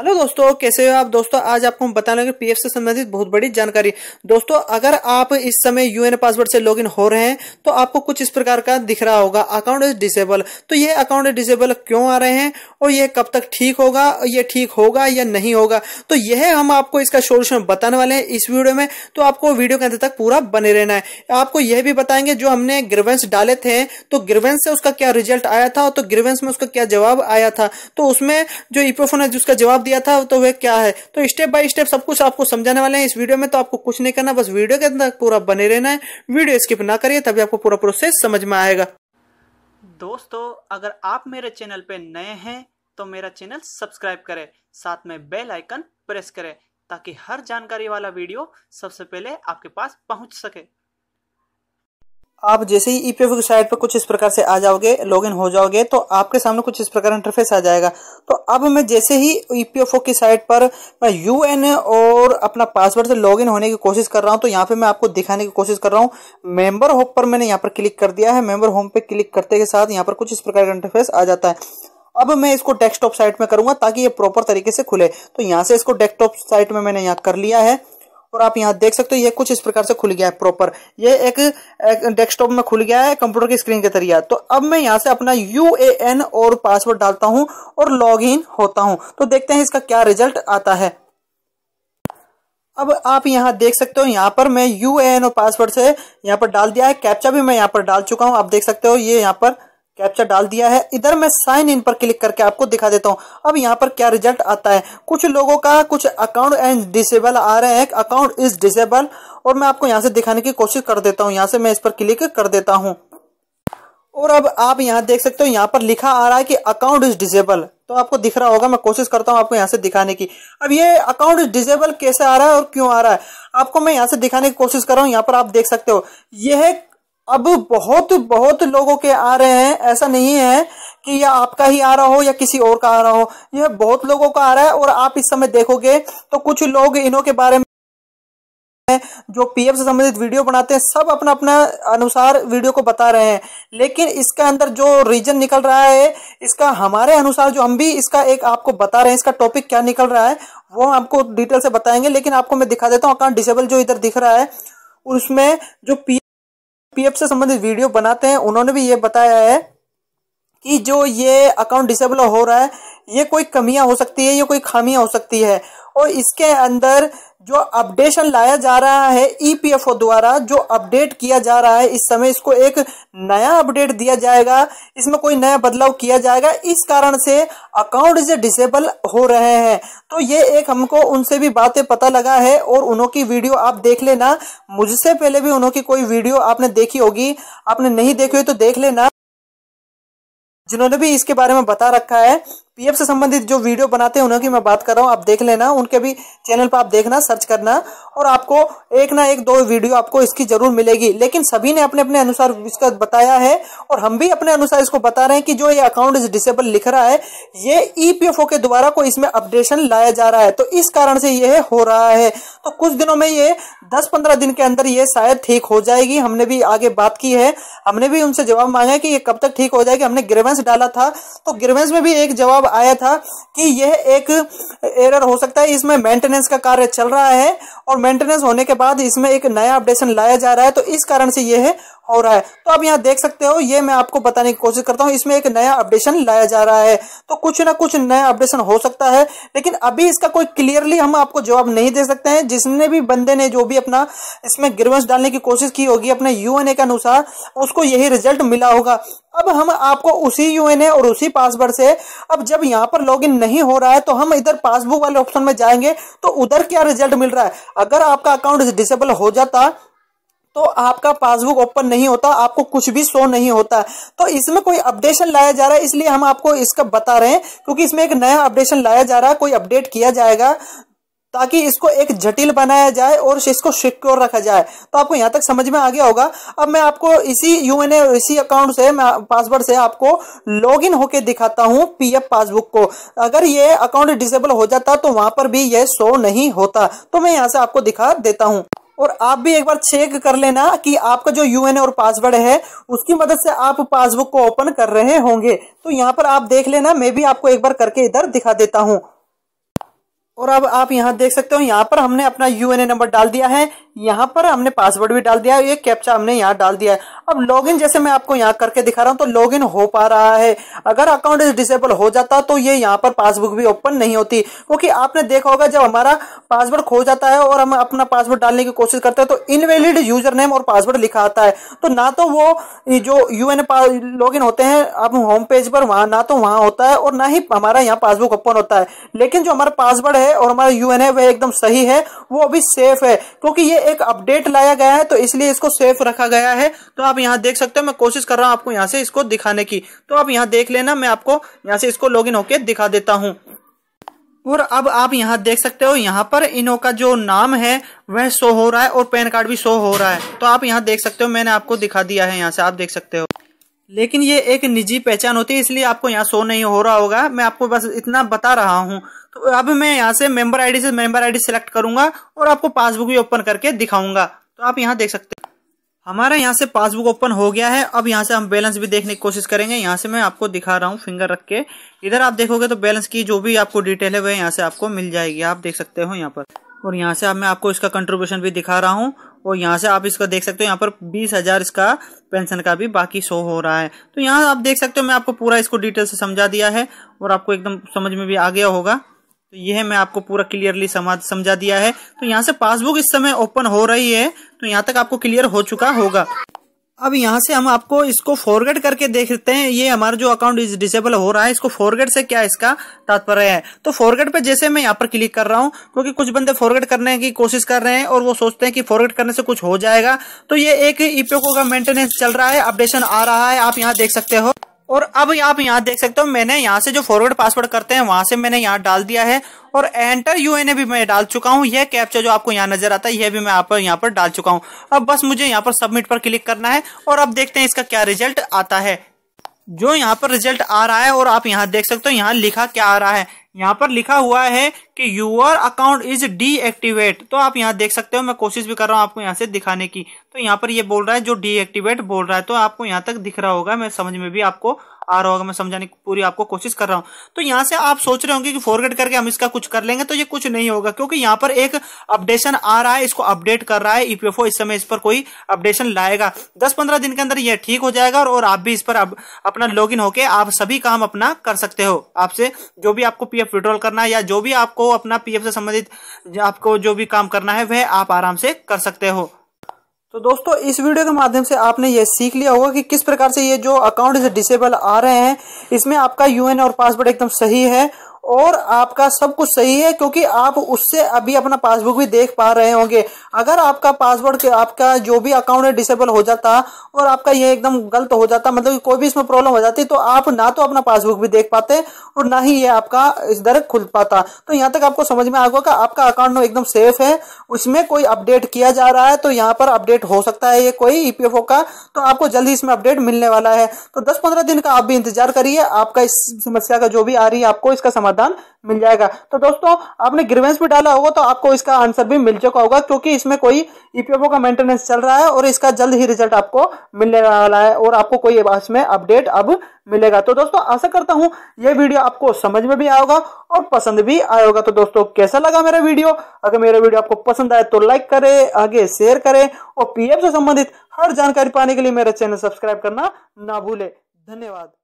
hello दोस्तों कैसे हो आप दोस्तों आज आपको हम बताने लगे पीएफ से संबंधित बहुत बड़ी जानकारी दोस्तों अगर आप इस समय यूएन पासवर्ड से लॉगिन हो रहे हैं तो आपको कुछ इस प्रकार का दिख रहा होगा अकाउंट इज डिसेबल तो ये अकाउंट डिसेबल क्यों आ रहे हैं और ये कब तक ठीक होगा ये ठीक होगा या नहीं होगा तो यह हम आपको इसका सोल्यूशन बताने वाले हैं इस वीडियो में तो आपको वीडियो के अंत तक पूरा बने रहना है आपको यह भी बताएंगे जो हमने ग्रीवेंस डाले थे तो ग्रीवेंस से उसका क्या रिजल्ट आया था तो ग्रीवेंस में उसका क्या जवाब आया था तो उसमें जो इपोफोन है जिसका जवाब जवाब दिया था तो वह क्या है तो स्टेप बाय स्टेप सब कुछ आपको समझाने वाले हैं इस वीडियो में तो आपको कुछ नहीं करना बस वीडियो के अंदर पूरा बने रहना है वीडियो स्किप ना करिए तभी आपको पूरा प्रोसेस समझ में आएगा दोस्तों अगर आप मेरे चैनल पे नए हैं तो मेरा चैनल सब्सक्राइब करें साथ में बेल आइकन प्रेस करें ताकि हर जानकारी वाला वीडियो सबसे पहले आपके पास पहुंच सके आप जैसे ही ई e की साइट पर कुछ इस प्रकार से आ जाओगे लॉगिन हो जाओगे तो आपके सामने कुछ इस प्रकार इंटरफेस आ जाएगा तो अब मैं जैसे ही ई e की साइट पर मैं यू और अपना पासवर्ड से लॉगिन होने की कोशिश कर रहा हूं तो यहाँ पे मैं आपको दिखाने की कोशिश कर रहा हूँ मेंबर होम पर मैंने यहाँ पर क्लिक कर दिया है मेंबर होम पर क्लिक करते के साथ यहाँ पर कुछ इस प्रकार का इंटरफेस आ जाता है अब मैं इसको डेस्कटॉप साइट में करूंगा ताकि ये प्रॉपर तरीके से खुले तो यहाँ से इसको डेस्कटॉप साइट में मैंने यहाँ कर लिया है और आप यहाँ देख सकते हो ये कुछ इस प्रकार से खुल गया है प्रॉपर ये एक, एक डेस्कटॉप में खुल गया है कंप्यूटर की स्क्रीन के तरिया तो अब मैं यहाँ से अपना यू और पासवर्ड डालता हूँ और लॉग होता हूँ तो देखते हैं इसका क्या रिजल्ट आता है अब आप यहाँ देख सकते हो यहाँ पर मैं यू और पासवर्ड से यहाँ पर डाल दिया है कैप्चा भी मैं यहाँ पर डाल चुका हूँ आप देख सकते हो ये यहाँ पर कैप्चर डाल दिया है इधर मैं साइन इन पर क्लिक करके आपको दिखा देता हूँ अब यहाँ पर क्या रिजल्ट आता है कुछ लोगों का कुछ अकाउंट एंड डिसेबल आ रहे हैं अकाउंट इज डिसेबल और मैं आपको यहाँ से दिखाने की कोशिश कर देता हूँ यहाँ से मैं इस पर क्लिक कर देता हूँ और अब आप यहाँ देख सकते हो यहाँ पर लिखा आ रहा है कि अकाउंट इज डिसेबल तो आपको दिख रहा होगा मैं कोशिश करता हूँ आपको यहाँ से दिखाने की अब ये अकाउंट इज डिसेबल कैसे आ रहा है और क्यों आ रहा है आपको मैं यहाँ से दिखाने की कोशिश कर रहा हूँ यहाँ पर आप देख सकते हो यह अब बहुत बहुत लोगों के आ रहे हैं ऐसा नहीं है कि यह आपका ही आ रहा हो या किसी और का आ रहा हो यह बहुत लोगों का आ रहा है और आप इस समय देखोगे तो कुछ लोग इन्हों के बारे में जो पीएफ से संबंधित वीडियो बनाते हैं सब अपना अपना अनुसार वीडियो को बता रहे हैं लेकिन इसका अंदर जो रीजन निकल रहा है इसका हमारे अनुसार जो हम भी इसका एक आपको बता रहे हैं इसका टॉपिक क्या निकल रहा है वो हम आपको डिटेल से बताएंगे लेकिन आपको मैं दिखा देता हूँ अकाउंट डिसेबल जो इधर दिख रहा है उसमें जो पी पीएफ से संबंधित वीडियो बनाते हैं उन्होंने भी ये बताया है कि जो ये अकाउंट डिसेबल हो रहा है ये कोई कमियां हो सकती है ये कोई खामियां हो सकती है और इसके अंदर जो अपडेशन लाया जा रहा है ईपीएफओ e द्वारा जो अपडेट किया जा रहा है इस समय इसको एक नया अपडेट दिया जाएगा इसमें कोई नया बदलाव किया जाएगा इस कारण से अकाउंट इसे डिसेबल हो रहे हैं तो ये एक हमको उनसे भी बातें पता लगा है और उन्होंने की वीडियो आप देख लेना मुझसे पहले भी उन्होंने की कोई वीडियो आपने देखी होगी आपने नहीं देखी हो तो देख लेना जिन्होंने भी इसके बारे में बता रखा है पीएफ से संबंधित जो वीडियो बनाते हैं उनकी मैं बात कर रहा हूँ आप देख लेना उनके भी चैनल पर आप देखना सर्च करना और आपको एक ना एक दो वीडियो आपको इसकी जरूर मिलेगी लेकिन सभी ने अपने अपने अनुसार इसका बताया है और हम भी अपने अनुसार इसको बता रहे हैं कि जो ये अकाउंट डिसेबल लिख रहा है ये ईपीएफओ e के द्वारा को इसमें अपडेशन लाया जा रहा है तो इस कारण से यह हो रहा है तो कुछ दिनों में ये दस पंद्रह दिन के अंदर ये शायद ठीक हो जाएगी हमने भी आगे बात की है हमने भी उनसे जवाब मांगा कि ये कब तक ठीक हो जाएगी हमने ग्रेवेंस डाला था तो ग्रीवेंस में भी एक जवाब आया था कि यह एक एरर हो सकता है इसमें मेंटेनेंस का कार्य चल रहा है और मेंटेनेंस होने के बाद इसमें एक नया अपडेशन लाया जा रहा है तो इस कारण से यह हो रहा है तो आप यहाँ देख सकते हो ये मैं आपको बताने की कोशिश करता हूँ इसमें एक नया अपडेशन लाया जा रहा है तो कुछ ना कुछ नया अपडेशन हो सकता है लेकिन अभी इसका कोई क्लियरली हम आपको जवाब नहीं दे सकते हैं जिसने भी बंदे ने जो भी अपना इसमें ग्रीवेंस डालने की कोशिश की होगी अपने यूएनए के अनुसार उसको यही रिजल्ट मिला होगा अब हम आपको उसी उसी यूएन है और उसी पासवर्ड से अब जब यहाँ पर लॉग नहीं हो रहा है तो हम इधर पासबुक वाले ऑप्शन में जाएंगे तो उधर क्या रिजल्ट मिल रहा है अगर आपका अकाउंट डिसेबल हो जाता तो आपका पासबुक ओपन नहीं होता आपको कुछ भी शो नहीं होता तो इसमें कोई अपडेशन लाया जा रहा है इसलिए हम आपको इसका बता रहे हैं क्योंकि इसमें एक नया अपडेशन लाया जा रहा है कोई अपडेट किया जाएगा ताकि इसको एक जटिल बनाया जाए और इसको सिक्योर रखा जाए तो आपको यहाँ तक समझ में आ गया होगा अब मैं आपको इसी यू इसी अकाउंट से मैं पासवर्ड से आपको लॉग इन होकर दिखाता हूँ पीएफ पासबुक को अगर ये अकाउंट डिसेबल हो जाता तो वहां पर भी यह शो नहीं होता तो मैं यहाँ से आपको दिखा देता हूँ और आप भी एक बार चेक कर लेना कि आपका जो यूएन और पासवर्ड है उसकी मदद से आप पासबुक को ओपन कर रहे होंगे तो यहाँ पर आप देख लेना मैं भी आपको एक बार करके इधर दिखा देता हूँ और अब आप यहाँ देख सकते हो यहाँ पर हमने अपना यूएनए नंबर डाल दिया है यहाँ पर हमने पासवर्ड भी डाल दिया है ये कैप्चा हमने यहाँ डाल दिया है अब लॉगिन जैसे मैं आपको यहाँ करके दिखा रहा हूँ तो लॉगिन हो पा रहा है अगर अकाउंट डिसेबल हो जाता तो ये यहाँ पर पासबुक भी ओपन नहीं होती क्योंकि आपने देखा होगा जब हमारा पासवर्ड खो जाता है और हम अपना पासवर्ड डालने की कोशिश करते हैं तो इनवेलिड यूजर नेम और पासवर्ड लिखा आता है तो ना तो वो जो यू एन लॉग होते हैं आप होम पेज पर वहां ना तो वहां होता है और ना ही हमारा यहाँ पासबुक ओपन होता है लेकिन जो हमारा पासवर्ड है और हमारा यू है वह एकदम सही है वो अभी सेफ है क्योंकि ये एक अपडेट लाया गया है तो इसलिए इसको सेफ रखा गया है तो आप यहाँ देख सकते हो मैं कोशिश कर रहा हूँ आपको यहाँ से इसको दिखाने की तो आप यहाँ देख लेना मैं आपको यहाँ से इसको लॉग इन होके दिखा देता हूँ और अब आप यहाँ देख सकते हो यहाँ पर इनो का जो नाम है वह शो हो रहा है और पैन कार्ड भी शो हो रहा है तो आप यहाँ देख सकते हो मैंने आपको दिखा दिया है यहाँ से आप देख सकते हो लेकिन ये एक निजी पहचान होती है इसलिए आपको यहाँ शो नहीं हो रहा होगा मैं आपको बस इतना बता रहा हूँ तो अब मैं यहाँ से मेंबर आईडी से मेंबर आईडी सेलेक्ट करूंगा और आपको पासबुक भी ओपन करके दिखाऊंगा तो आप यहाँ देख सकते हैं हमारा यहाँ से पासबुक ओपन हो गया है अब यहाँ से हम बैलेंस भी देखने की कोशिश करेंगे यहाँ से मैं आपको दिखा रहा हूँ फिंगर रख के इधर आप देखोगे तो बैलेंस की जो भी आपको डिटेल है वह यहाँ से आपको मिल जाएगी आप देख सकते हो यहाँ पर और यहाँ से अब मैं आपको इसका कंट्रीब्यूशन भी दिखा रहा हूँ और यहाँ से आप इसका देख सकते हो यहाँ पर बीस हजार इसका पेंशन का भी बाकी शो हो रहा है तो यहाँ आप देख सकते हो मैं आपको पूरा इसको डिटेल से समझा दिया है और आपको एकदम समझ में भी आ गया होगा तो यह मैं आपको पूरा क्लियरली समझा दिया है तो यहाँ से पासबुक इस समय ओपन हो रही है तो यहाँ तक आपको क्लियर हो चुका होगा अब यहाँ से हम आपको इसको फॉरगेड करके देखते हैं ये हमारा जो अकाउंट इज डिसेबल हो रहा है इसको फॉरगेड से क्या इसका तात्पर्य है तो फॉरगेड पे जैसे मैं यहाँ पर क्लिक कर रहा हूँ क्योंकि कुछ बंदे फॉरगेड करने की कोशिश कर रहे हैं और वो सोचते हैं कि फॉरगेड करने से कुछ हो जाएगा तो ये एक को का मेंटेनेंस चल रहा है अपडेशन आ रहा है आप यहाँ देख सकते हो और अब आप यहाँ देख सकते हो मैंने यहाँ से जो फॉरवर्ड पासवर्ड करते हैं वहां से मैंने यहाँ डाल दिया है और एंटर यूएनए भी मैं डाल चुका हूँ यह कैप्चा जो आपको यहाँ नजर आता है यह भी मैं आप पर यहाँ पर डाल चुका हूँ अब बस मुझे यहाँ पर सबमिट पर क्लिक करना है और अब देखते हैं इसका क्या रिजल्ट आता है जो यहाँ पर रिजल्ट आ रहा है और आप यहाँ देख सकते हो यहाँ लिखा क्या आ रहा है यहाँ पर लिखा हुआ है कि यूर अकाउंट इज डीएक्टिवेट तो आप यहाँ देख सकते हो मैं कोशिश भी कर रहा हूँ आपको यहाँ से दिखाने की तो यहाँ पर ये यह बोल रहा है जो डीएक्टिवेट बोल रहा है तो आपको यहाँ तक दिख रहा होगा मैं समझ में भी आपको आ रहा होगा मैं समझाने की पूरी आपको कोशिश कर रहा हूं तो यहां से आप सोच रहे होंगे कि फॉरगेट करके हम इसका कुछ कर लेंगे तो ये कुछ नहीं होगा क्योंकि यहां पर एक अपडेशन आ रहा है इसको अपडेट कर रहा है ईपीएफओ e इस समय इस पर कोई अपडेशन लाएगा दस पंद्रह दिन के अंदर यह ठीक हो जाएगा और आप भी इस पर अपना लॉग इन होकर आप सभी काम अपना कर सकते हो आपसे जो भी आपको पीएफ विड्रॉल करना है या जो भी आपको अपना पीएफ से संबंधित आपको जो भी काम करना है वह आप आराम से कर सकते हो तो दोस्तों इस वीडियो के माध्यम से आपने ये सीख लिया होगा कि किस प्रकार से ये जो अकाउंट डिसेबल आ रहे हैं इसमें आपका यूएन और पासवर्ड एकदम सही है और आपका सब कुछ सही है क्योंकि आप उससे अभी अपना पासबुक भी देख पा रहे होंगे अगर आपका पासवर्ड आपका जो भी अकाउंट है डिसेबल हो जाता और आपका ये एकदम गलत हो जाता मतलब कोई भी इसमें प्रॉब्लम हो जाती तो आप ना तो अपना पासबुक भी देख पाते और ना ही ये आपका इधर खुल पाता तो यहाँ तक आपको समझ में आ गया आपका अकाउंट एकदम सेफ है उसमें कोई अपडेट किया जा रहा है तो यहाँ पर अपडेट हो सकता है ये कोई ईपीएफओ e का तो आपको जल्दी इसमें अपडेट मिलने वाला है तो दस पंद्रह दिन का आप भी इंतजार करिए आपका इस समस्या का जो भी आ रही है आपको इसका समाधान समाधान मिल जाएगा तो दोस्तों आपने ग्रीवेंस भी डाला होगा तो आपको इसका आंसर भी मिल चुका होगा क्योंकि इसमें कोई ईपीएफओ e का मेंटेनेंस चल रहा है और इसका जल्द ही रिजल्ट आपको मिलने वाला है और आपको कोई इसमें अपडेट अब मिलेगा तो दोस्तों आशा करता हूँ ये वीडियो आपको समझ में भी आएगा और पसंद भी आएगा तो दोस्तों कैसा लगा मेरा वीडियो अगर मेरा वीडियो आपको पसंद आए तो लाइक करें आगे शेयर करें और पीएफ से संबंधित हर जानकारी पाने के लिए मेरा चैनल सब्सक्राइब करना ना भूले धन्यवाद